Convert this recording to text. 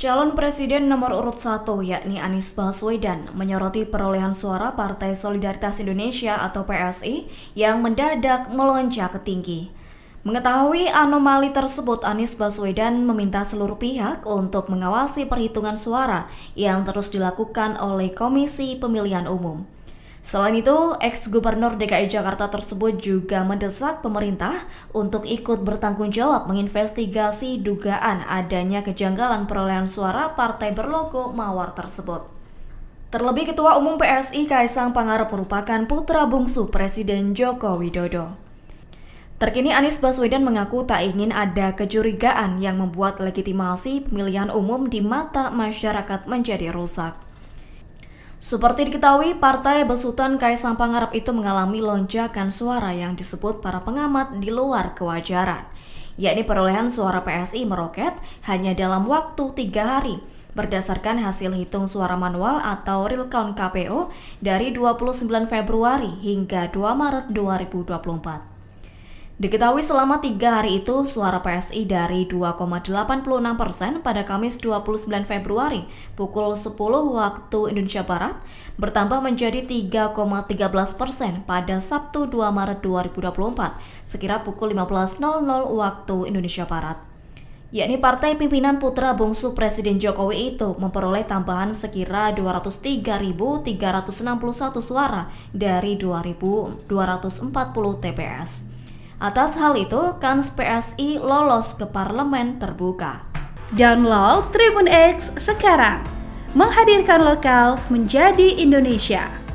Calon Presiden nomor urut satu yakni Anies Baswedan menyoroti perolehan suara Partai Solidaritas Indonesia atau PSI yang mendadak melonjak tinggi. Mengetahui anomali tersebut, Anies Baswedan meminta seluruh pihak untuk mengawasi perhitungan suara yang terus dilakukan oleh Komisi Pemilihan Umum. Selain itu, ex-gubernur DKI Jakarta tersebut juga mendesak pemerintah untuk ikut bertanggung jawab menginvestigasi dugaan adanya kejanggalan perolehan suara partai berlogo Mawar tersebut. Terlebih Ketua Umum PSI Kaisang Pangarep merupakan putra bungsu Presiden Joko Widodo. Terkini Anies Baswedan mengaku tak ingin ada kecurigaan yang membuat legitimasi pemilihan umum di mata masyarakat menjadi rusak. Seperti diketahui, Partai Besutan Kaisang Pangarep itu mengalami lonjakan suara yang disebut para pengamat di luar kewajaran, yakni perolehan suara PSI meroket hanya dalam waktu tiga hari, berdasarkan hasil hitung suara manual atau real count KPO dari 29 Februari hingga 2 Maret 2024. Diketahui selama tiga hari itu, suara PSI dari 2,86 persen pada Kamis 29 Februari pukul 10 waktu Indonesia Barat bertambah menjadi 3,13 persen pada Sabtu 2 Maret 2024 sekira pukul 15.00 waktu Indonesia Barat yakni partai pimpinan putra bungsu Presiden Jokowi itu memperoleh tambahan sekira 203.361 suara dari 2.240 TPS. Atas hal itu, kans PSI lolos ke parlemen terbuka. Download Tribun X sekarang, menghadirkan lokal menjadi Indonesia.